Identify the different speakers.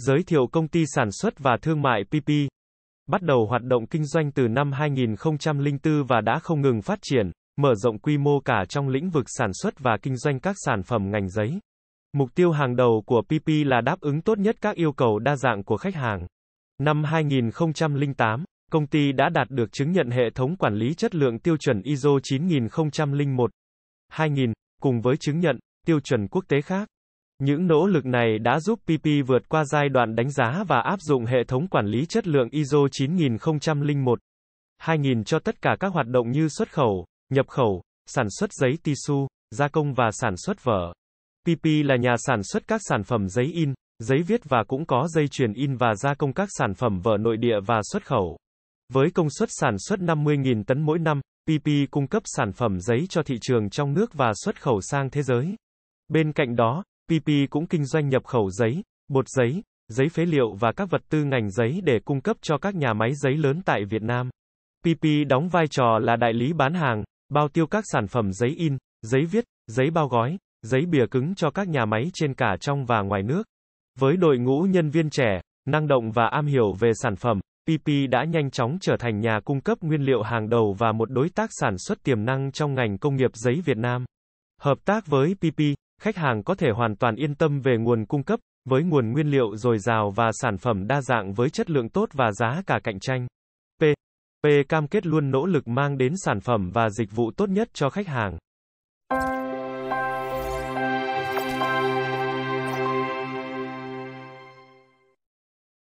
Speaker 1: giới thiệu công ty sản xuất và thương mại PP, bắt đầu hoạt động kinh doanh từ năm 2004 và đã không ngừng phát triển, mở rộng quy mô cả trong lĩnh vực sản xuất và kinh doanh các sản phẩm ngành giấy. Mục tiêu hàng đầu của PP là đáp ứng tốt nhất các yêu cầu đa dạng của khách hàng. Năm 2008, công ty đã đạt được chứng nhận hệ thống quản lý chất lượng tiêu chuẩn ISO 9001 2000 cùng với chứng nhận tiêu chuẩn quốc tế khác. Những nỗ lực này đã giúp PP vượt qua giai đoạn đánh giá và áp dụng hệ thống quản lý chất lượng ISO 9001, 2000 cho tất cả các hoạt động như xuất khẩu, nhập khẩu, sản xuất giấy tisu, gia công và sản xuất vở. PP là nhà sản xuất các sản phẩm giấy in, giấy viết và cũng có dây chuyền in và gia công các sản phẩm vở nội địa và xuất khẩu. Với công suất sản xuất 50.000 tấn mỗi năm, PP cung cấp sản phẩm giấy cho thị trường trong nước và xuất khẩu sang thế giới. Bên cạnh đó, PP cũng kinh doanh nhập khẩu giấy, bột giấy, giấy phế liệu và các vật tư ngành giấy để cung cấp cho các nhà máy giấy lớn tại Việt Nam. PP đóng vai trò là đại lý bán hàng, bao tiêu các sản phẩm giấy in, giấy viết, giấy bao gói, giấy bìa cứng cho các nhà máy trên cả trong và ngoài nước. Với đội ngũ nhân viên trẻ, năng động và am hiểu về sản phẩm, PP đã nhanh chóng trở thành nhà cung cấp nguyên liệu hàng đầu và một đối tác sản xuất tiềm năng trong ngành công nghiệp giấy Việt Nam. Hợp tác với PP, khách hàng có thể hoàn toàn yên tâm về nguồn cung cấp, với nguồn nguyên liệu dồi dào và sản phẩm đa dạng với chất lượng tốt và giá cả cạnh tranh. P. P cam kết luôn nỗ lực mang đến sản phẩm và dịch vụ tốt nhất cho khách hàng.